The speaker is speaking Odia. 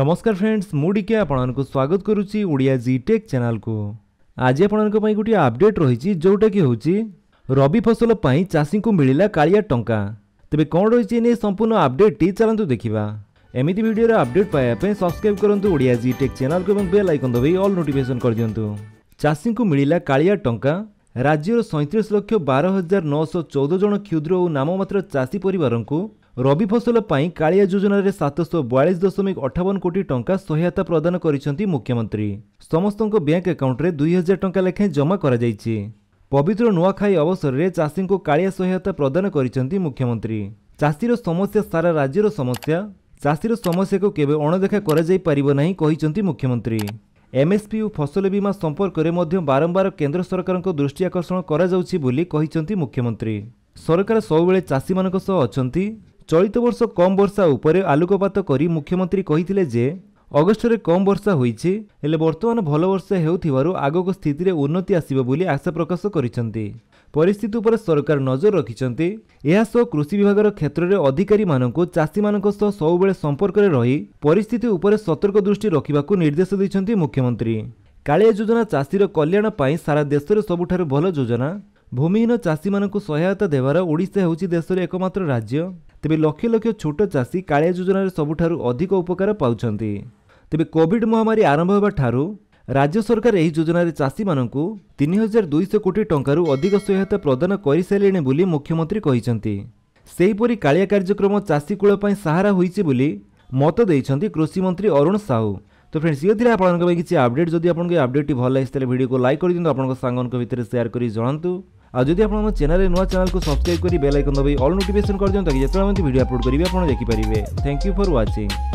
ନମସ୍କାର ଫ୍ରେଣ୍ଡସ୍ ମୁଁ ଡିକେ ଆପଣମାନଙ୍କୁ ସ୍ୱାଗତ କରୁଛି ଓଡ଼ିଆ ଜି ଟେକ୍ ଚ୍ୟାନେଲକୁ ଆଜି ଆପଣଙ୍କ ପାଇଁ ଗୋଟିଏ ଅପଡେଟ୍ ରହିଛି ଯେଉଁଟାକି ହେଉଛି ରବି ଫସଲ ପାଇଁ ଚାଷୀଙ୍କୁ ମିଳିଲା କାଳିଆ ଟଙ୍କା ତେବେ କ'ଣ ରହିଛି ଏନେଇ ସମ୍ପୂର୍ଣ୍ଣ ଅପଡେଟ୍ଟି ଚାଲନ୍ତୁ ଦେଖିବା ଏମିତି ଭିଡ଼ିଓର ଅପଡେଟ୍ ପାଇବା ପାଇଁ ସବସ୍କ୍ରାଇବ୍ କରନ୍ତୁ ଓଡ଼ିଆ ଜି ଟେକ୍ ଚ୍ୟାନେଲକୁ ଏବଂ ବେଲ୍ ଆଇକନ୍ ଦବାଇ ଅଲ୍ ନୋଟିଫିକେସନ୍ କରିଦିଅନ୍ତୁ ଚାଷୀଙ୍କୁ ମିଳିଲା କାଳିଆ ଟଙ୍କା ରାଜ୍ୟର ସଇଁତିରିଶ ଲକ୍ଷ ବାର ହଜାର ନଅଶହ ଚଉଦ ଜଣ କ୍ଷୁଦ୍ର ଓ ନାମମାତ୍ର ଚାଷୀ ପରିବାରଙ୍କୁ ରବି ଫସଲ ପାଇଁ କାଳିଆ ଯୋଜନାରେ ସାତଶହ ବୟାଳିଶ ଦଶମିକ ଅଠାବନ କୋଟି ଟଙ୍କା ସହାୟତା ପ୍ରଦାନ କରିଛନ୍ତି ମୁଖ୍ୟମନ୍ତ୍ରୀ ସମସ୍ତଙ୍କ ବ୍ୟାଙ୍କ ଆକାଉଣ୍ଟରେ ଦୁଇହଜାର ଟଙ୍କା ଲେଖାଏଁ ଜମା କରାଯାଇଛି ପବିତ୍ର ନୂଆଖାଇ ଅବସରରେ ଚାଷୀଙ୍କୁ କାଳିଆ ସହାୟତା ପ୍ରଦାନ କରିଛନ୍ତି ମୁଖ୍ୟମନ୍ତ୍ରୀ ଚାଷୀର ସମସ୍ୟା ସାରା ରାଜ୍ୟର ସମସ୍ୟା ଚାଷୀର ସମସ୍ୟାକୁ କେବେ ଅଣଦେଖା କରାଯାଇପାରିବ ନାହିଁ କହିଛନ୍ତି ମୁଖ୍ୟମନ୍ତ୍ରୀ ଏମ୍ଏସ୍ପି ଓ ଫସଲ ବୀମା ସମ୍ପର୍କରେ ମଧ୍ୟ ବାରମ୍ବାର କେନ୍ଦ୍ର ସରକାରଙ୍କ ଦୃଷ୍ଟି ଆକର୍ଷଣ କରାଯାଉଛି ବୋଲି କହିଛନ୍ତି ମୁଖ୍ୟମନ୍ତ୍ରୀ ସରକାର ସବୁବେଳେ ଚାଷୀମାନଙ୍କ ସହ ଅଛନ୍ତି ଚଳିତ ବର୍ଷ କମ୍ ବର୍ଷା ଉପରେ ଆଲୋକପାତ କରି ମୁଖ୍ୟମନ୍ତ୍ରୀ କହିଥିଲେ ଯେ ଅଗଷ୍ଟରେ କମ୍ ବର୍ଷା ହୋଇଛି ହେଲେ ବର୍ତ୍ତମାନ ଭଲ ବର୍ଷା ହେଉଥିବାରୁ ଆଗକୁ ସ୍ଥିତିରେ ଉନ୍ନତି ଆସିବ ବୋଲି ଆଶା ପ୍ରକାଶ କରିଛନ୍ତି ପରିସ୍ଥିତି ଉପରେ ସରକାର ନଜର ରଖିଛନ୍ତି ଏହାସହ କୃଷି ବିଭାଗର କ୍ଷେତ୍ରରେ ଅଧିକାରୀମାନଙ୍କୁ ଚାଷୀମାନଙ୍କ ସହ ସବୁବେଳେ ସମ୍ପର୍କରେ ରହି ପରିସ୍ଥିତି ଉପରେ ସତର୍କ ଦୃଷ୍ଟି ରଖିବାକୁ ନିର୍ଦ୍ଦେଶ ଦେଇଛନ୍ତି ମୁଖ୍ୟମନ୍ତ୍ରୀ କାଳିଆ ଯୋଜନା ଚାଷୀର କଲ୍ୟାଣ ପାଇଁ ସାରା ଦେଶରେ ସବୁଠାରୁ ଭଲ ଯୋଜନା ଭୂମିହୀନ ଚାଷୀମାନଙ୍କୁ ସହାୟତା ଦେବାର ଓଡ଼ିଶା ହେଉଛି ଦେଶରେ ଏକମାତ୍ର ରାଜ୍ୟ ତେବେ ଲକ୍ଷ ଲକ୍ଷ ଛୋଟ ଚାଷୀ କାଳିଆ ଯୋଜନାରେ ସବୁଠାରୁ ଅଧିକ ଉପକାର ପାଉଛନ୍ତି ତେବେ କୋଭିଡ୍ ମହାମାରୀ ଆରମ୍ଭ ହେବା ଠାରୁ ରାଜ୍ୟ ସରକାର ଏହି ଯୋଜନାରେ ଚାଷୀମାନଙ୍କୁ ତିନି ହଜାର ଦୁଇଶହ କୋଟି ଟଙ୍କାରୁ ଅଧିକ ସହାୟତା ପ୍ରଦାନ କରିସାରିଲେଣି ବୋଲି ମୁଖ୍ୟମନ୍ତ୍ରୀ କହିଛନ୍ତି ସେହିପରି କାଳିଆ କାର୍ଯ୍ୟକ୍ରମ ଚାଷୀକୂଳ ପାଇଁ ସାହାରା ହୋଇଛି ବୋଲି ମତ ଦେଇଛନ୍ତି କୃଷିମନ୍ତ୍ରୀ ଅରୁଣ ସାହୁ তো ফ্রেন্ডস ইয়ে লা আপনার কিছু আপডেট যদি আপনার আপডেটটি ভাল লাগি তাহলে ভিডিওকে লাইক করে দিন আপনার সাংমানক ভিতরে সেয়ার করে জনাতু ଆଉ ଯଦି ଆପଣ ଆମ ଚ୍ୟାନେଲରେ ନୂଆ ଚ୍ୟାନେଲକୁ ସବସ୍କ୍ରାଇବ୍ କରି ବେଲ୍ ଆଇକନ୍ ଦବାଇ ଅଲ୍ ନୋଟିଫିକେସନ୍ କରିଦିଅନ୍ତୁ ଯେତେବେଳେ ଆମେ ଭିଡ଼ିଓ ଅପଲୋଡ଼ କରିବି ଆପଣ ଦେଖିପାରିବେ ଥ୍ୟାଙ୍କ ୟୁ ଫର୍ ୱାଚିଂ